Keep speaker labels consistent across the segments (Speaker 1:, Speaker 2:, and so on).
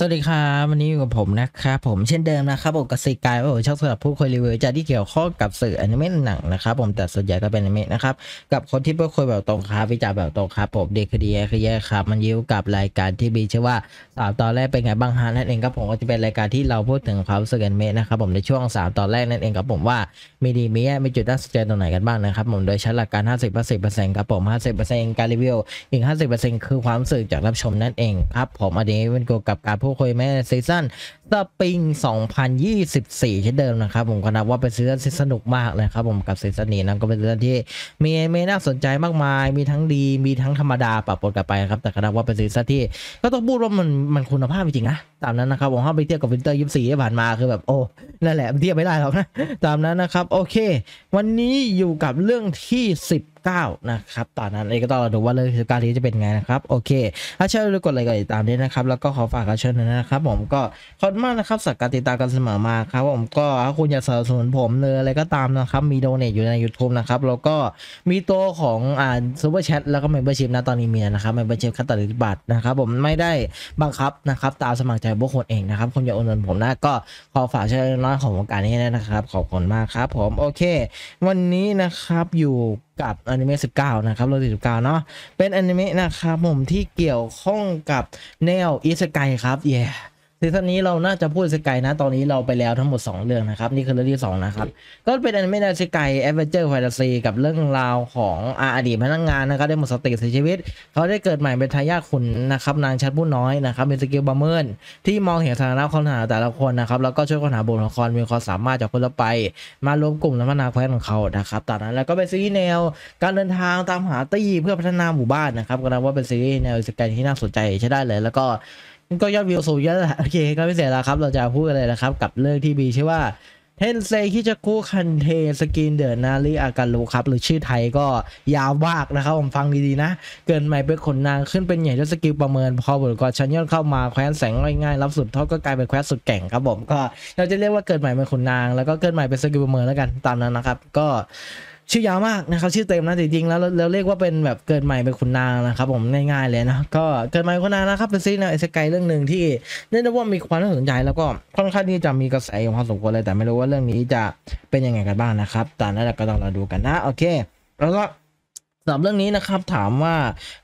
Speaker 1: สวัสดีครับวันนี้อยู่กับผมนะครับผมเช่นเดิมนะครับผมกสิกายว่าผมชอบสำหรับผู้คุยรีวิวจากที่เกี่ยวข้องกับสื่ออนิเมะหนังนะครับผมแต่ส่วนใหญ่ก็เป็นอนิเมะนะครับกับคนที่เพื่อคุยแบบตรงครับวิจารณ์แบบตรงครับผมเด็กคดีคือแย่ครับมันยิ้วกับรายการที่มีชื่อว่าสามตอนแรกเป็นไงบ้างฮะนั่นเองครับผมก็จะเป็นรายการที่เราพูดถึงความสื่ออนิเมะนะครับผมในช่วง 3 ตอนแรกนั่นเองครับผมว่ามีดีมีแย่มีจุดน่าสนใจตรงไหนกันบ้างนะครับผมโดยใช้หลักการ50ครับผม 50%การรีวิวอีก50%คือความสื่อจากรับชมนั่นเองครับผมอันนี้เป็นเกี่ยวกับการพวกคุยแม่ซีซั่นตอร์ปิง 2024 เช่นเดิมนะครับผมก็นับว่าเป็นซีซันที่สนุกมากเลยครับผมกับซีซันนี้นะก็เป็นซีซันที่ มีเมน่าสนใจมากมายมีทั้งดีมีทั้งธรรมดาปะปนกันไปครับ แต่ก็นับว่าเป็นซีซันที่ ก็ต้องพูดว่ามันมันคุณภาพจริงนะ ตามนั้นนะครับผมเข้าไปเทียบกับวินเตอร์ยี่สี่ที่ผ่านมา คือแบบ โอ้ นั่นแหละเทียบไม่ได้หรอกนะตามนั้นนะครับโอเค วันนี้อยู่กับเรื่องที่10านะครับตอนนั้นเองก็ต้องดูว่าเรื่องการนี้จะเป็นไงนะครับโอเคถ้าชอบกดไลค์กดติดตามด้วยนะครับ แล้วก็ขอฝากกระเชิญนะครับผมก็คอนมากนะครับสักการติดตามกันเสมอมาครับผมก็ถ้าคุณอยากสนับสนุนผมเลยอะไรก็ตามนะครับมีโดเนทอยู่ใน YouTube นะครับแล้วก็มีตัวของอ่าซูเปอร์แชทแล้วก็เมมเบอร์ชิพนะตอนนี้มีนะครับเมมเบอร์ชิพคัตตาลิบัตนะครับผมไม่ได้บังคับนะครับ ตามสมัครใจพวกคนเองนะครับคุณอย่าโอนเงินผมนะก็ขอฝากช่วยน้อยของวงการนี้ด้นะครับ ขอบคุณมากครับผมโอเค วันนี้นะครับอยู่กับอนิเมะ19นะครับโรตส19เนาะเป็นอนิเมะนะครับผมที่เกี่ยวข้องกับแนวอิสไกครับเย่ yeah. ซีซั่นนี้เราน่าจะพูดสกายนะตอนนี้เราไปแล้วทั้งหมด 2 เรื่องนะครับ นี่คือเรื่องที่ 2 นะครับ ก็เป็นอนิเมะสกายแอดเวนเจอร์แฟนตาซีกับเรื่องราวของอดีตพนักงานนะครับได้หมดสติเสียชีวิต เขาได้เกิดใหม่เป็นทายาทขุนนะครับนางชัดผู้น้อยนะครับเป็นสกิลบัมเมินที่มองเห็นสถานะควาหาแต่ละคนนะครับแล้วก็ช่วยค้นหาบุคคลมีความสามารถจากคนละไปมารวมกลุ่มและพัฒนาแคว้นของเขานะครับตอนนั้นแล้วก็เป็นซีรีส์แนวการเดินทางตามหาตี้เพื่อพัฒนาหมู่บ้านนะครับก็นับว่าเป็นซีรีส์แนวสกายที่น่าสนใจใช้ได้เลยแล้วก็ก็ยอดวิวสูงเยอะโอเคก็ไม่เสียแล้วครับ เราจะพูดอะไรนะครับ กับเรื่องที่มีชื่อว่า เทนเซคิจักุคันเท สกินเดอร์นาลิอาการูครับ หรือชื่อไทยก็ยาวมากนะครับ ผมฟังดี ๆ นะ เกินใหม่เป็นขนนางขึ้นเป็นใหญ่ด้วยสกิลประเมินพอบทก็ชันยอดเข้ามาแคว้นแสงง่าย ๆ รับสุดทอดก็กลายเป็นแคว้นสุดแก่งครับผมก็เราจะเรียกว่าเกินใหม่เป็นขนนางแล้วก็เกินใหม่เป็นสกิลประเมินแล้วกันตามนั้นนะครับ ก็ชื่อยาวมากนะครับชื่อเต็มนะจริงๆแล้วเราเรียกว่าเป็นแบบเกิดใหม่เป็นคุณนางนะครับ ผมง่ายๆเลยนะก็เกิดใหม่คุณนางนะครับเป็นซีนเอสกายเรื่องหนึ่งที่เร้ยกไว่ามีความน่าสนใจ แล้วก็ค่อนข้างที่จะมีกระแสอยู่พอสมควรเลย แต่ไม่รู้ว่าเรื่องนี้จะเป็นยังไงกันบ้างนะครับแต่นั่นก็ต้องรอดูกันนะโอเคแล้วก็สำหรับเรื่องนี้นะครับถามว่า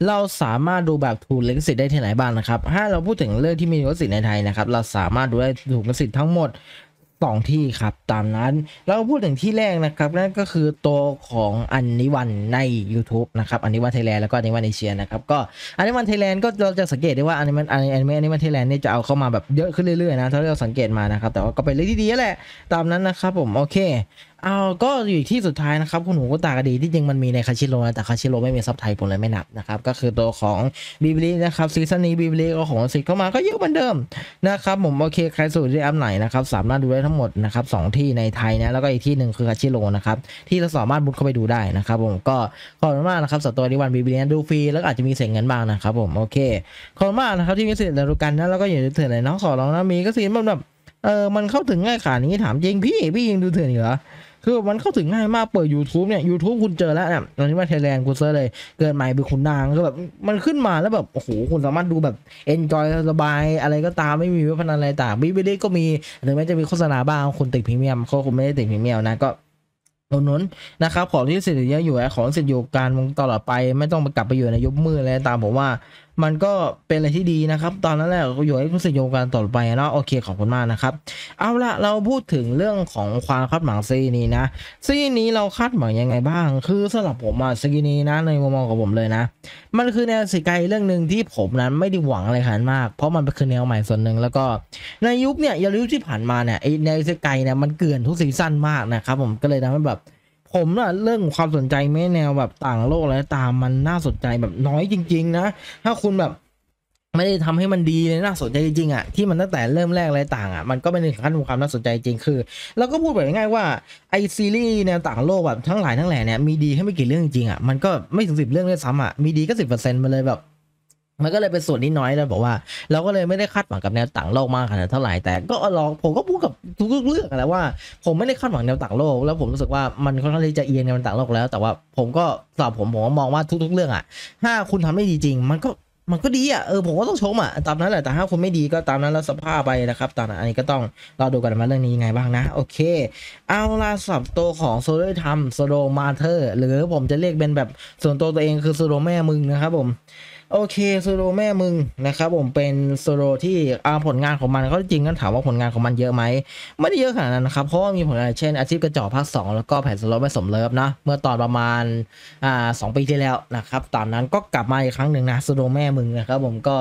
Speaker 1: เราสามารถดูแบบถูกลิขสิทธิ์ได้ที่ไหนบ้างนะครับ ถ้าเราพูดถึงเรื่องที่มีลิขสิทธิ์ในไทยนะครับ เราสามารถดูได้ถูกลิขสิทธิ์ทั้งหมด2ที่ครับ ตามนั้น เราพูดถึงที่แรกนะครับนั่นก็คือตัวของอันนิวันใน YouTube นะครับอันนิวันไทยแลนด์แล้วก็อันนิวันเอเชียนะครับก็อันนิวันไทยแลนด์ก็เราจะสังเกตได้ว่าอันนิวันอันนิวันอันนิวันไทยแลนด์เนี่ยจะเอาเข้ามา แบบเยอะขึ้นเรื่อยๆนะถ้าเราสังเกตมานะครับแต่ว่าก็เป็นเรื่องที่ดีแหละตามนั้นนะครับผมโอเคเอาก็อยู่ที่สุดท้ายนะครับ คุณหูก็ตากดีที่จริงมันมีในคาชิโร่แต่คาชิโร่ไม่มีซับไทย ผมเลยไม่นับนะครับ ก็คือตัวของบีบลีนะครับซีซั่นนี้บีบลีก็ของสิทธิ์เข้ามาก็เยอะเหมือนเดิมนะครับผมโอเคใครสูตรที่อัพไหนนะครับ สามารถดูได้ทั้งหมดนะครับสที่ในไทยนะแล้วก็อีกที่หนึ่งคือคาชิโร่นะครับ ที่เราสามารถบุดเข้าไปดูได้นะครับผมก็ขอบคุณมากนะครับสหตับตัวนี้วันบีบลีดูฟรีแล้วอาจจะมีเสียงเงินบ้างนะครับ ผมโอเคขอบคุณมากนะครับที่มีสิทธิ์ในรูกันนะแล้วก็อย่าลืมเถื่อนเลยน้องขอร้องนะมีก็นแบบเออมันเข้าถึงง่ายขนาดนี้ถามจริงพี่พี่ยงดูเถื่อนเหรอคือมันเข้าถึงง่ายมากเปิด YouTube เนี่ย YouTube คุณเจอแล้วเนี่ยตอนนี้ว่าไทยแลนด์คุณเซอร์เลยเกินใหม่เป็นคุณนางก็แบบมันขึ้นมาแล้วแบบ โอ้โห คุณสามารถดูแบบเอนจอยสบาย อะไรก็ตามไม่มีเว็บพนันอะไรต่างบิ๊บิลี่ก็มีถึงแม้จะมีโฆษณาบ้าง คุณติดพรีเมียมเขาคงไม่ได้ติดพรีเมียมนะ ก็ตรงนั้นนะครับของที่สิทธิ์ยอะอยู่ของสิทธิ์อยู่การตลอดไป ไม่ต้องไปกลับไปอยู่ในยุบมือแล้วตามผมว่ามันก็เป็นอะไรที่ดีนะครับ ตอนนั้นแหละก็อยู่ให้ผู้สิกโยงกันต่อไปนะโอเคขอบคุณมากนะครับเอาละเราพูดถึงเรื่องของความคาดหวังซีนี้นะ ซีนี้เราคาดหวังยังไงบ้าง คือสำหรับผมอะซีนี้นะในมุมมองของผมเลยนะมันคือแนวสิไกเรื่องหนึ่งที่ผมนั้นไม่ได้หวังอะไรขนาดมากเพราะมันเป็นคือแนวใหม่ส่วนหนึ่งแล้วก็ในยุคเนี่ยยุคุที่ผ่านมาเนี่ยไอแนวสิไกเนี่ยมันเกินทุกซีซั่นมากนะครับผมก็เลยทำให้แบบผมนะเรื่องความสนใจไม่แนวแบบต่างโลกอะไรตามมันน่าสนใจแบบน้อยจริง ๆนะถ้าคุณแบบไม่ได้ทำให้มันดีเลยน่าสนใจจริงๆอ่ะที่มันตั้งแต่เริ่มแรกอะไรต่างอ่ะมันก็ไม่นถึงขั้นความน่าสนใจจริงคือเราก็พูดแบบง่ายๆว่าไอซีรีส์แนวต่างโลกแบบทั้งหลายทั้งแหล่เนี่ยมีดีแค่ไม่กี่เรื่องจริงอ่ะมันก็ไม่ถึงสิบเรื่องเลยซ้ำอ่ะมีดีก็สิบเปอร์เซ็นต์มาเลยแบบมันก็เลยเป็นส่วนนิดน้อยแล้ว บอกว่า เราก็เลยไม่ได้คาดหวังกับแนวต่างโลกมากขนาดเท่าไหร่แต่ก็ลองผมก็พูดกับทุกๆเรื่องแล้วว่า ผมไม่ได้คาดหวังแนวต่างโลกแล้วผมรู้สึกว่ามันค่อนข้าง่จะเอียงแนวต่างโลกแล้ว แต่ว่าผมก็สอบผมผมมองว่าทุก ๆเรื่องอ่ะถ้าคุณทำไม้ดีจริงมันก็มันก็ดีอ่ะเออผมก็ต้องชมอ่ะตามนั้นแหละแต่ถ้าคุณไม่ดีก็ตามนั้นแล้วสภาพไปนะครับตอนนั้นอันนี้ก็ต้องเราดูกันว่าเรื่องนี้ยังไงบ้างนะโอเคเอาล่ะสับตัวของโซโลทัมโซโลมาเธอร์ หรือผมจะเรียกเป็นแบบส่วนตัวตัวเองคือโซโลแม่มึงนะครับผมโอเคโซโลแม่มึงนะครับผมเป็นโซโลที่อาผลงานของมันก็จริงกันถามว่าผลงานของมันเยอะไหมไม่ได้เยอะขนาดนั้นนะครับเพราะว่ามีผลงานเช่นอาชีพกระจอกภาค2แล้วก็แผ่นโซโลไม่สมเลิฟนะ เมื่อตอนประมาณอ่าสปีที่แล้วนะครับตอนนั้นก็กลับมาอีกครั้งหนึ่งนะโซโลแม่มึงนะครับผมก็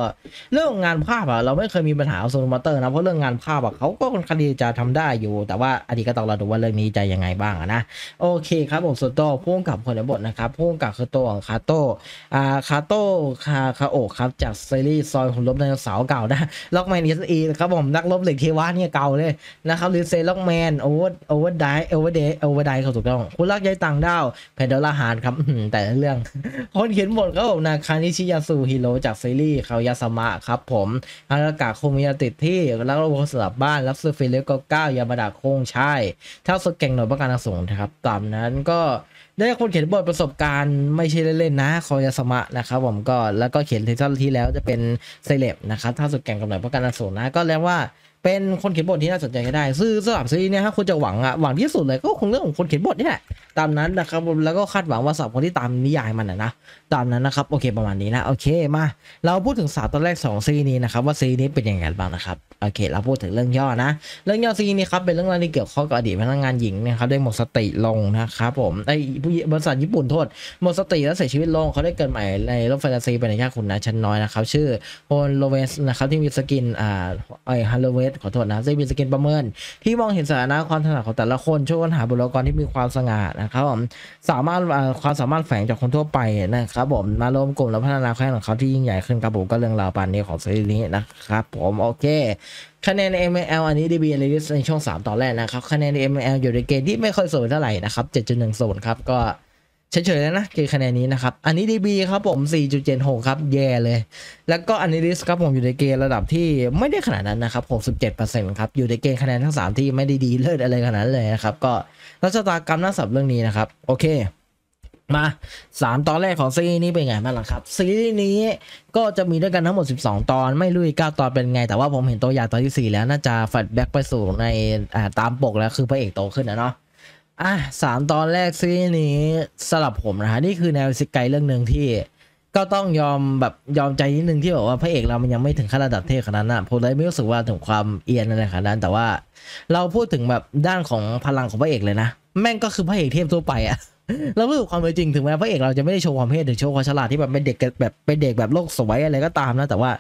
Speaker 1: เรื่องงานภาพอะเราไม่เคยมีปัญหาโซโลมาเตอร์นะเพราะเรื่องงานภาพอะเขาก็คนคดีจะทำได้อยู่ แต่ว่าอดีตก็ต้องเราดูว่าเรื่องนี้จะยังไงบ้างนะโอเคครับผมโซโต้พ่งกับคนในบทนะครับพุ่งกับคือตัวของคาโต้อ่าคาโต้คาคาโอครับจากซีรีส์ซอยหุ่นลบในเสาวเก่านะล็อกแมนอสสอีครับผมนักลบเหล็กเทวะเนี่ยเก่าเลยนะครับหรือเซล็อกแมนโอเวอร์โอเวอร์ไดโอเวอร์เดย์โอเวอร์ไดเขาถูกต้อง คุณรักยายต่างดาวแผ่นดอลลาร์หานครับแต่เรื่องคนเขียนบทครับผมนะคานิชิยาสุฮิโรจากซีรีส์เขายาสมะครับผมฮารากะคุมิยาติดที่รั้วก็สลับบ้านรับซื้อฟิลเลโกเก้ายามาดาโค้งใช่เท่าสุดเก่งหน่อยประกันสงนะครับตามนั้นก็ได้คนเขียนบทประสบการณ์ไม่ใช่เล่น ๆ นะคอยสมะนะครับผมก็แล้วก็เขียนในซั่นที่แล้วจะเป็นเซเลบนะครับถ้าสุดแก่งกับหน่อยเพราะการอสูรนะ ก็แล้วว่าเป็น คนเขียนบทที่น่าสนใจก็ได้ ซื้อสำหรับซีเนี่ยถ้คุณ จะหวังอะหวังที่สุดเลย ก็คงเรื่องของคนเขียนบทนี่แหละ ตามนั้นนะครับแล้วก็คาดหวังว่าสำหรับคนที่ตามนิยายมันนะนะ ตามนั้นนะครับโอเคประมาณนี้นะโอเคมา เราพูดถึงสาวตอน แรก2ซีีนี้ นะครับว่าซีนี้เป็นยัง ไง บ้าง นะ ครับโอเคเราพูดถึงเรื่องย่อนะ เรื่องย่อซีนี้ครับเป็นเรื่องราวที่เกี่ยวข้องกับอดีตพนักงานหญิงนะครับได้หมดสติลงนะครับผมไอ้ผู้บริษัทญี่ปุ่นโทษหมดสติแล้วเสียชีวิตลงเขาได้เกิดใหม่ในโลกแฟนตาซีเป็นญาติคุณนะชั้นน้อยนะครับชื่อโฮลโลเวสนะครับที่มีสกินอ่าไอฮัลโลเวสขอโทษนะครับเซินสนประเมิน ที่มองเห็นสถานะความถนัดของแต่ละคน ช่วยค้นหาบุคลากรที่มีความสง่านะครับผมสามารถความสามารถแฝงจากคนทั่วไปนะครับผมมารวมกลุ่มและพัฒนาแค่ของเขาที่ยิ่งใหญ่ขึ้นครับผมก็เรื่องราวปันนี้ของซีรีส์นี้นะครับผมโอเค คะแนน ML อันนี้ DB a n a l y s ในช่วง 3ตอนแรกนะครับ คะแนน ML อยู่ในเกณฑ์ที่ไม่ค่อยสูงเท่าไหร่นะครับ7 1นครับก็เฉยๆนะเกณฑ์คะแนนนี้นะครับอันนี้ดีบีครับผม 4.76 ครับแย่เลย แล้วก็อันนี้ลิสครับผมอยู่ในเกณฑ์ระดับที่ไม่ได้ขนาดนั้นนะครับ 67%ครับอยู่ในเกณฑ์คะแนนทั้ง 3 ที่ไม่ได้ดีเลิศอะไรขนาดนั้นเลยนะครับก็รัชตากรรมน่าสับเรื่องนี้นะครับโอเคมา 3 ตอนแรกของซีรีส์นี้เป็นไงบ้างล่ะครับ ซีรีส์นี้ก็จะมีด้วยกันทั้งหมด 12 ตอนไม่รู้อีก9ตอนเป็นไง แต่ว่าผมเห็นตัวอย่างตอนที่ 4แล้วน่าจะแฟลชแบ็กไปสู่ในตามปกแล้วคือพระเอกโตขึ้นนะเนาะอ่ะสามตอนแรกซีนี้สลับผมนะฮะนี่คือแนวซิกไกเรื่องหนึ่งที่ ก็ต้องยอมแบบยอมใจนิดนึงที่บอกว่าพระเอกเรามันยังไม่ถึงขั้นระดับเทพขนาดนั้นผมเลยไม่รู้สึกว่าถึงความเอียนอะไรขนาดนั้นแต่ว่าเราพูดถึงแบบด้านของพลังของพระเอกเลยนะแม่งก็คือพระเอกเทพทั่วไปอะเราพูดความเป็นจริงถึงแม้พระเอกเราจะไม่ได้โชว์ความเทศหรือโชว์ความฉลาดที่แบบเป็นเด็กแบบเป็นเด็กแบบโลกสวยอะไรก็ตามนะ แต่ว่า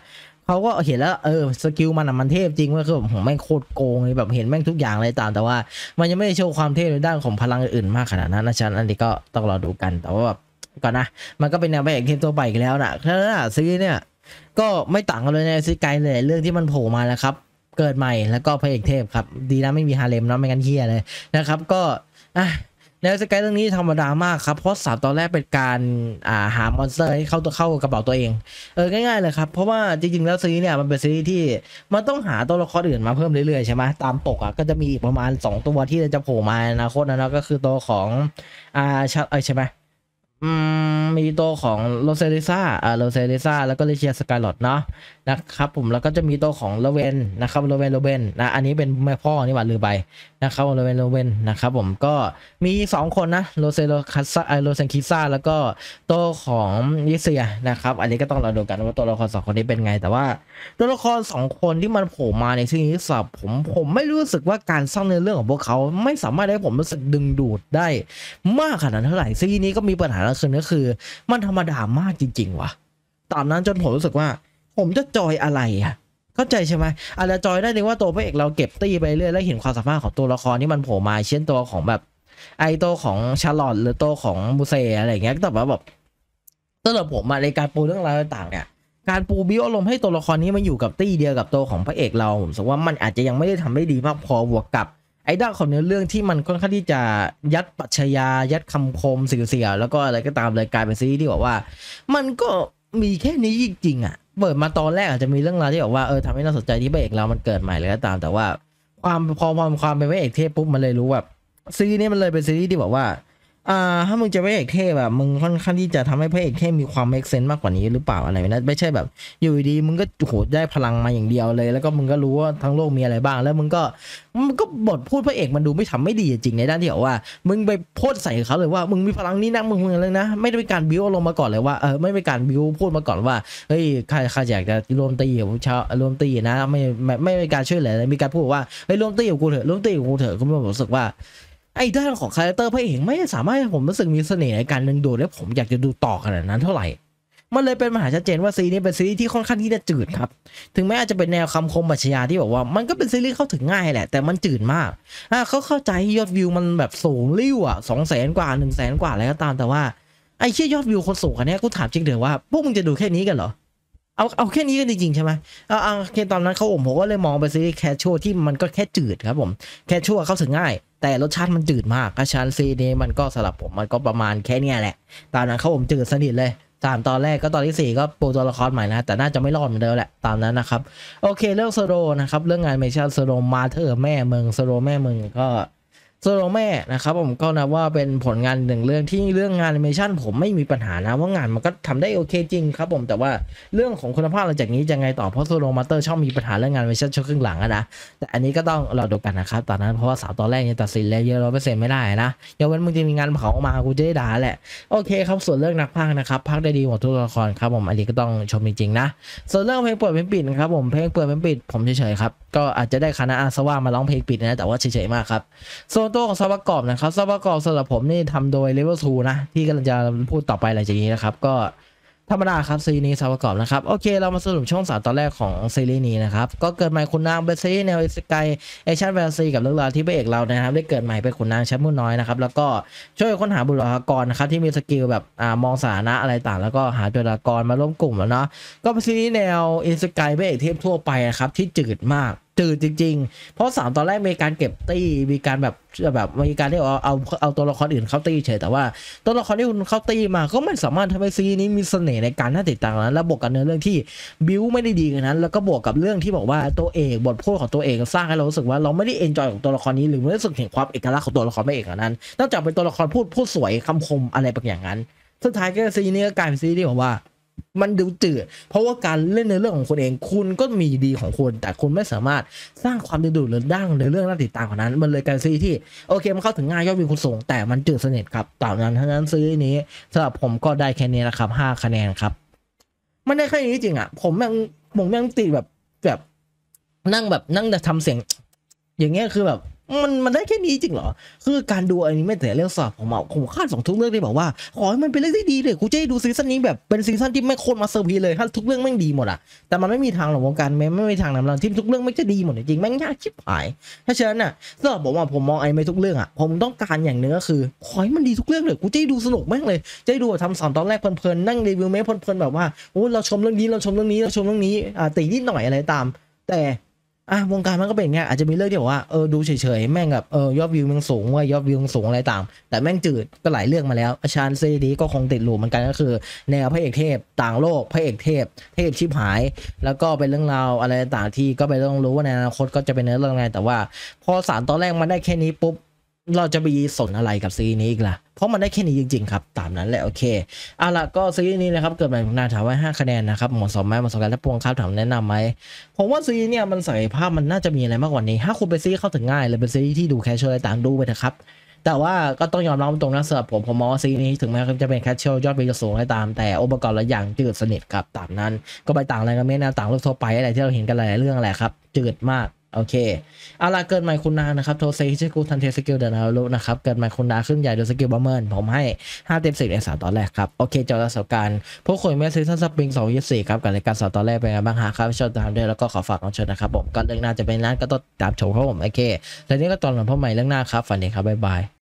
Speaker 1: เขาก็เห็นแล้วเออสกิลมันอ่ะมันเทพจริงว่าคือผมแม่งโคตรโกงเลยแบบเห็นแม่งทุกอย่างเลยตามแต่ว่ามันยังไม่ได้โชว์ความเทพในด้านของพลังอื่นมากขนาดนั้นนะฉั้นอันนี้ก็ต้องรอดูกัน แต่ว่าก่อนนะมันก็เป็นแนวพระเอกเทพตัวใหม่กันแล้วนะถ้านืะซีเนี่ย ก็ไม่ต่างกันเลยในซีไกลเลยเรื่องที่มันโผล่มาแล้วครับเกิดใหม่แล้วก็พระเอกเทพครับ ดีนะไม่มีฮาเลมเนาะไม่งั้นเฮียเลยนะครับ ก็อ่ะแนวสกายเรื่องนี้ธรรมดามากครับ เพราะสาตอนแรกเป็นการอ่าหามอนสเตอร์ให้เข้าตัวเข้ากระเป๋าตัวเอง เออง่ายๆ เลยครับ เพราะว่าจริงๆ แล้วซีรีส์เนี่ย มันเป็นซีรีส์ที่มันต้องหาตัวละครอื่นมาเพิ่มเรื่อยๆ ใช่ไหมตามปกอ่ะก็จะมีประมาณ 2 ตัวที่จะโผล่มาในอนาคตนะเนาะก็คือตัวของอ่าชัดเออใช่ไหมอืมมีตัวของโรเซลิซ่าอ่า โรเซลิซ่าแล้วก็ลิเชียสกายลอต เนาะนะครับผม แล้วก็จะมีตัวของโรเวน นะครับโรเวนโรเวนนะ อันนี้เป็นแม่พ่อนี่หว่าลือไปนะครับโรเวนโรเวนนะครับผม ก็มี 2 คนนะ โรเซโลคัสซาไอโรเซนคิซ่าแล้วก็ตัวของยิเซีย นะครับ อันนี้ก็ต้องรอดูกันว่าตัวละครสองคนนี้เป็นไง แต่ว่าตัวละคร 2 คนที่มันโผล่มาในซีรีส์สับ ผม ผมไม่รู้สึกว่าการสร้างในเรื่องของพวกเขาไม่สามารถให้ผมรู้สึกดึงดูดได้มากขนาดเท่าไหร่ ซีนี้ก็มีปัญหาละคืนก็คือมันธรรมดามากจริงๆว่ะตอนนั้นจนผมรู้สึกว่า ผมจะจอยอะไรอ่ะเข้าใจใช่ไหมอาจจะจอยได้นึยว่าตัวพระเอกเราเก็บตี้ไปเรื่อยแล้วเห็นความสามารถของตัวละครที่มันโผล่มาเช่นตัวของแบบไอตัวของชาลอตหรือตัวของมูเซอะไรอย่างเงี้ย แต่ว่าแบบสำหรับผมมาในการปูเรื่องราวต่างๆเนี่ย การปูบิวอารมณ์ให้ตัวละครนี้มันอยู่กับตี้เดียวกับตัวของพระเอกเราผมสึกว่ามันอาจจะยังไม่ได้ทำได้ดีมากพอบวกกับไอดอลของเนื้อเรื่องที่มันค่อนข้างที่จะยัดปัชญายัดคำคมเสียวๆแล้วก็อะไรก็ตามเลยกลายเป็นซีรีส์ที่บอกว่ามันก็มีแค่นี้จริงๆอ่ะเปิดมาตอนแรกอาจจะมีเรื่องราวที่บอกว่าเออทำให้เราสนใจที่พระเอกเรามันเกิดใหม่เลยก็ตามแต่ว่า ความพอความความเป็นพระเอกเทพปุ๊บมันเลยรู้แบบซีรีส์นี้มันเลยเป็นซีรีส์ที่บอกว่าอ่าถ้ามึงจะพระเอกเทพแบบมึงค่อนข้างที่จะทำให้พระเอกเทพมีความเอกเซนต์มากกว่านี้หรือเปล่าอะไรนะไม่ใช่แบบอยู่ดีมึงก็โหดได้พลังมาอย่างเดียวเลย แล้วก็มึงก็รู้ว่าทั้งโลกมีอะไรบ้าง แล้วมึงก็มึงก็บทพูดพระเอกมันดูไม่ทำไม่ดีจริงในด้านที่บอกว่า มึงไปพูดใส่เขาเลย ว่ามึงมีพลังนี้นะมึงมึงอะไรนะ ไม่ได้เป็นการบิวลงมาก่อนเลย ว่าเออไม่เป็นการบิวพูดมาก่อนว่าเฮ้ยข้าข้าอยากจะรวมตีกับชาวรวมตีนะไม่ไม่ไม่เป็นการช่วยเหลือมีการพูดว่าเฮ้ยรวมตีกับกูเถอะรวมตีกับกูเถอะก็ม่รู้สึกว่าไอ้ด้านของคาแรคเตอร์พระเอกไม่สามารถให้ผมรู้สึกมีเสน่ห์ในการดึงดูดและผมอยากจะดูต่อขนาดนั้นเท่าไหร่ มันเลยเป็นมหาชัดเจนว่าซีนี้เป็นซีรีส์ที่ค่อนข้างที่จะจืดครับ ถึงแม้อาจจะเป็นแนวคาคมบัชญาที่บอกว่ามันก็เป็นซีรีส์เข้าถึงง่ายแหละ แต่มันจืดมาก อ่าเขาเข้าใจยอดวิวมันแบบสูงริ้วอ่ะสองแสนกว่าหนึ่งแสนกว่าอะไรก็ตามแต่ว่าไอ้เชี่ยยอดวิวคนสูงอันนี้กูถามจริงเดี๋ยวว่าพวกมึงจะดูแค่นี้กันเหรอเอาเอาแค่นี้ก็จริงใช่ไหมเอาเอาแค่ตอนนั้นเขาผมผมก็เลยมองไปซื้อแคชชัวที่มันก็แค่จืดครับผมแคชชัวเข้าถึงง่ายแต่รสชาติมันจืดมากอาชานซีีนมันก็สำหรับผมมันก็ประมาณแค่นี้แหละตอนนั้นเขาผมจืดสนิทเลยสามตอนแรกก็ตอนที่สี่ก็โปรตัวละครใหม่นะแต่น่าจะไม่รอดเหมือนเดิมแหละตามนั้นนะครับโอเคเรื่องโซโลนะครับเรื่องงานเมชั่นโซโลมาเธอแม่เมืองโซโลแม่เมืองก็โซโลแม่นะครับผมก็นับว่าเป็นผลงานหนึ่งเรื่องที่เรื่องงานแอนิเมชันผมไม่มีปัญหานะว่างานมันก็ทำได้โอเคจริง ครับผมแต่ว่าเรื่องของคุณภาพหลังจากนี้จะไงต่อเพราะโซโลมาเตอร์ชอบมีปัญหาเรื่องงานแอนิเมชันช่วงครึ่งหลังนะแต่อันนี้ก็ต้องรอดูกันนะครับตอนนั้น เพราะว่าสาวตอนแรกยังตัดสินแล้วเยอะร้อยเปอร์เซ็นต์ไม่ได้นะยงเว้นมึงจะมีงานเผาออกมากูจะได้ด่าแหละโอเคครับส่วนเรื่องนักพากนะครับพากได้ดีหมดทุกละครครับผมอันนี้ก็ต้องชมจริงๆนะส่วนเรื่องเพลงเปิดเพลงปิด ครับผมเพลงเปิดเพลงปิดผมเฉยๆครับก็อาจจะได้คณะอาสว่ามาร้องเพลงปิดนะแต่ว่าเฉยๆมากครับส่วนตัวของซอประกอบนะครับซอประกอบสำหรับผมนี่ทำโดยเลเวลทูนะ ที่กำลังจะพูดต่อไปหลังจากนี้นะครับก็ธรรมดาครับซีรีส์ซอประกอบนะครับ โอเค เรามาสรุปช่องสามตอนแรกของซีรีส์นี้นะครับ ก็เกิดใหม่คุณนางเบสซี่แนวสกายแอคชั่นแฟนซีกับเรื่องราวที่พระเอกเรานะครับได้เกิดใหม่เป็นคุณนางชั้นผู้น้อยนะครับแล้วก็ช่วยค้นหาบุรษกรนะครับที่มีสกิลแบบอมองสานะอะไรต่างแล้วก็หาตัวละครมาร่วมกลุ่มแล้วเนาะก็เป็นซีรีส์แนวอินสกายพระเอกเทพทั่วไปนะครับที่จืดมากจืดจริงๆ เพราะสามตอนแรกมีการเก็บตี้มีการแบบแบบมีการที่เอาเอาเอาตัวละครอื่นเข้าตี้เฉยแต่ว่าตัวละครที่คุณเข้าตี้มาก็ไม่สามารถทำให้ซีนี้มีเสน่ห์ในการน่าติดตามนั้นแล้วบวกกับเนื้อเรื่องที่บิวไม่ได้ดีขนาดนั้น แล้วก็บวกกับเรื่องที่บอกว่าตัวเอกบทพูดของตัวเอกสร้างให้เรารู้สึกว่าเราไม่ได้เอนจอยของตัวละครนี้หรือไม่รู้สึกเห็นความเอกลักษณ์ของตัวละครไม่เอกนั้นนอกจากเป็นตัวละครพูดพูดสวยคำคมอะไรบางอย่างนั้นสุดท้ายก็ซีนี้ก็กลายเป็นซีที่บอกว่ามันดูจืดเพราะว่าการเล่นในเรื่องของคุณเองคุณก็มีดีของคุณแต่คุณไม่สามารถสร้างความดึงดูดหรือดั้งในเรื่องน่าติดตามของนั้น มันเลยการซื้อที่ โอเค มันเข้าถึงง่ายยอดวิวคุณสูงแต่มันจืดสนิทครับตามนั้นทั้งนั้นซื้อนี้สำหรับผมก็ได้แค่นี้นะครับห้าคะแนนครับ มันได้แค่นี้จริงอ่ะ ผมยังผมยังติดแบบแบบ นั่งแบบนั่งแต่ทำเสียงอย่างเงี้ยคือแบบมันมันได้แค่นี้จริงเหรอ คือการดูอนี้ไม่แต่เรื่องสอบของเราผมคาดสองทุกเรื่องได้บอกว่า ขอให้มันเป็นเรื่องที่ดีเลยกูจะได้ดูซีซั่นนี้แบบเป็นซีซั่นที่ไม่โคตรมาเซอร์พีเลยถ้าทุกเรื่องแม่งดีหมดอะแต่มันไม่มีทางหรอกวงการไม่ไม่มีทางนำนรอที่ทุกเรื่องไม่จะดีหมดจริงแม่งยากชิบหาย ถ้าเช่นน่ะสอบผมว่าผมมองไอ้เม่ทุกเรื่องอะผมต้องการอย่างหนึ่งก็คือ ขอให้มันดีทุกเรื่องเลยกูจะได้ดูสนุกแม่งเลยจะได้ดูทำสอนตอนแรกเพลินๆนั่งรีวิวเมะเพลินๆแบบว่าโอ้เราชมเรื่องนี้เราชมเรื่องนี้เราชมเรื่องนี้อ่าตีนิดหน่อยอะไรตาม แต่อ่ะวงการมันก็เป็นอย่างเงี้ยอาจจะมีเรื่องที่บอกว่า เออดูเฉยๆแม่งแบบเออยอดวิวมันสูงว่ายอดวิวมันสูงอะไรต่างแต่แม่งจืดก็หลายเรื่องมาแล้วอาชานเซดีก็คงติดหลุมเหมือนกันก็คือ แนวพระเอกเทพต่างโลกพระเอกเทพเทพชิบหาย แล้วก็เป็นเรื่องราวอะไรต่างที่ก็ไปต้องรู้ว่าในอนาคตก็จะเป็นเนื้อเรื่องไงแต่ว่า พอสารตอนแรกมันได้แค่นี้ปุ๊บเราจะมีสนอะไรกับซีนี้อีกล่ะ เพราะมันได้แค่นี้จริงๆครับตามนั้นแหละโอเคเอาล่ะก็ซีนี้นะครับเกิดใหม่ของนาถามไว้5คะแนนนะครับหมอสอบไหมหมอสอบกันและพวงครับถามแนะนำไหม ผมว่าซีเนี่ยมันใส่ภาพมันน่าจะมีอะไรมากกว่านี้ถ้าคุณไปซีเข้าถึงง่ายเลยเป็นซีที่ดูแคชเชยร์ต่างดูไปเถอะครับ แต่ว่าก็ต้องยอมรับตรงนั้นสิรับผมผมมองว่าซีนี้ถึงแม้จะเป็นแคชเชียลยอดวิวสูงไรตาม แต่องค์ประกอบหลายอย่างจืดสนิทครับตามนั้น ก็ไปต่างอะไรกันไม่น่ต่างโลกทั่วไปอะไรที่เราเห็นกันหลายเรื่องแหละครับจืดมากโอเคเอาล่ะเกิดใหม่คุณนานะครับ โทเซฮิชิกุทันเทสกิล เดนารุนะครับ เกิดใหม่คุณนาขึ้นใหญ่โดยสกิลบัมเมิ์ผมให้5เต็ม10ในสาตอนแรกครับ โอเคจอประสบการณ์พวกคุณแม่ซีซั่นสปริง2 4 ครับกับรายการสาตอนแรกเป็นไงบ้างฮะครับชอบตามด้วยแล้วก็ขอฝากน้องเชิญนะครับ ผมก็เรื่องหน้าจะเป็นร้านก็ต้องตามชมครับผมโอเคแล้วนี้ก็ตอนหลังพ่อใหม่เรื่องหน้าครับฝันดีครับบ๊ายบาย